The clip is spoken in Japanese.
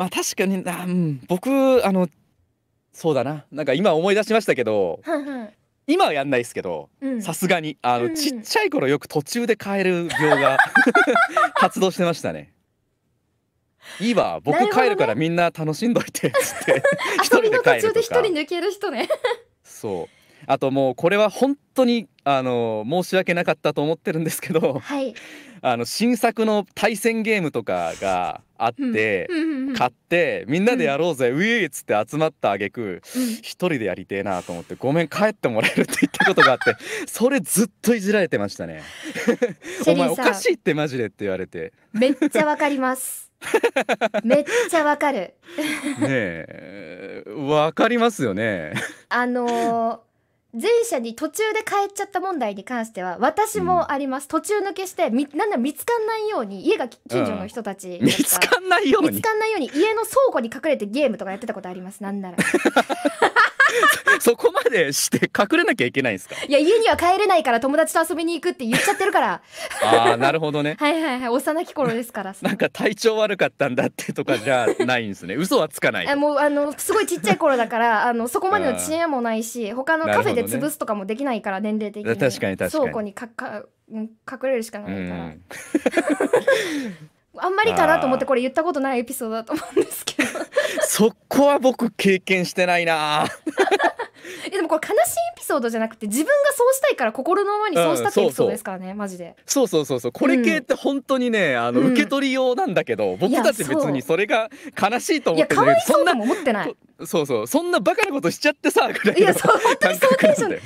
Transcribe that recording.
まあ確かにあ、うん、僕あのそうだななんか今思い出しましたけど今はやんないですけどさすがにあの、うん、ちっちゃい頃よく途中で変える病が 発動してましたね。いいわ僕帰るからみんな楽しんどいてっつって 一人で帰ると一人抜ける人ね。そうあともうこれは本当にあの申し訳なかったと思ってるんですけど、はい、あの新作の対戦ゲームとかがあって、買ってみんなでやろうぜ、うん、ウィーっつって集まった挙句一人でやりてえなと思ってごめん帰ってもらえるって言ったことがあって それずっといじられてましたね お前おかしいってマジでって言われてめっちゃわかります めっちゃわかるねえわかりますよねあの前者に途中で帰っちゃった問題に関しては私もあります、途中抜けしてみなんなら見つかんないように家が近所の人たち、見つかんないように見つかんないように家の倉庫に隠れてゲームとかやってたことありますなんなら そこまでして隠れなきゃいけないんですかいや家には帰れないから友達と遊びに行くって言っちゃってるからああなるほどね はいはいはい幼き頃ですから なんか体調悪かったんだってとかじゃないんですね嘘はつかないあもうあのすごいちっちゃい頃だからあのそこまでの知恵もないし他のカフェで潰すとかもできないから、ね、年齢的に確かに確かに倉庫にかか隠れるしかないから、あんまりかなと思ってこれ言ったことないエピソードだと思うんですけどそこは僕経験してないな でもこれ悲しいエピソードじゃなくて自分がそうしたいから心のままにそうしたってエピソードですからね、マジでそうそうそうそうこれ系って本当にね、あの受け取り用なんだけど、僕たち別にそれが悲しいと思ってないけどそんな思ってないそうそうそんなバカなことしちゃってさぐらいいやそう本当にそうテンション